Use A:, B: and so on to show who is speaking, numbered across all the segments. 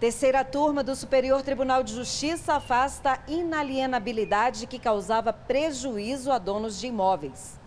A: Terceira turma do Superior Tribunal de Justiça afasta inalienabilidade que causava prejuízo a donos de imóveis.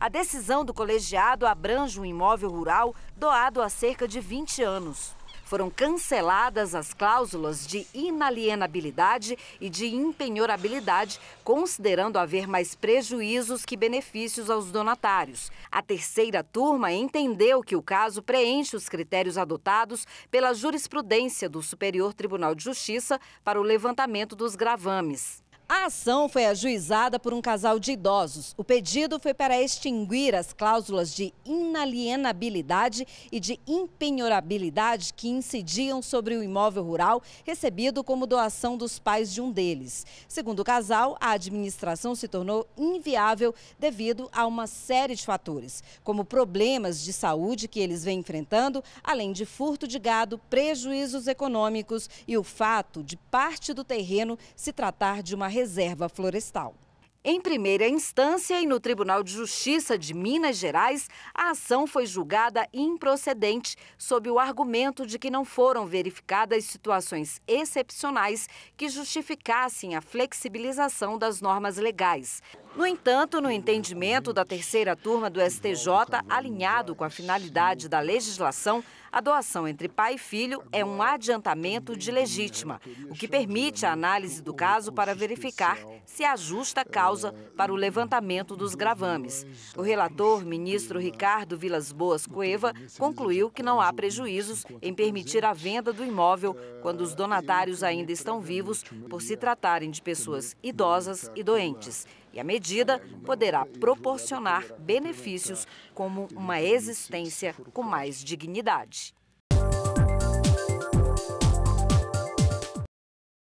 A: A decisão do colegiado abrange um imóvel rural doado há cerca de 20 anos foram canceladas as cláusulas de inalienabilidade e de impenhorabilidade, considerando haver mais prejuízos que benefícios aos donatários. A terceira turma entendeu que o caso preenche os critérios adotados pela jurisprudência do Superior Tribunal de Justiça para o levantamento dos gravames. A ação foi ajuizada por um casal de idosos. O pedido foi para extinguir as cláusulas de inalienabilidade e de impenhorabilidade que incidiam sobre o imóvel rural recebido como doação dos pais de um deles. Segundo o casal, a administração se tornou inviável devido a uma série de fatores, como problemas de saúde que eles vêm enfrentando, além de furto de gado, prejuízos econômicos e o fato de parte do terreno se tratar de uma reserva florestal. Em primeira instância e no Tribunal de Justiça de Minas Gerais, a ação foi julgada improcedente, sob o argumento de que não foram verificadas situações excepcionais que justificassem a flexibilização das normas legais. No entanto, no entendimento da terceira turma do STJ, alinhado com a finalidade da legislação, a doação entre pai e filho é um adiantamento de legítima, o que permite a análise do caso para verificar se a justa causa causa para o levantamento dos gravames. O relator, ministro Ricardo Vilas Boas Cueva, concluiu que não há prejuízos em permitir a venda do imóvel quando os donatários ainda estão vivos, por se tratarem de pessoas idosas e doentes. E a medida poderá proporcionar benefícios como uma existência com mais dignidade.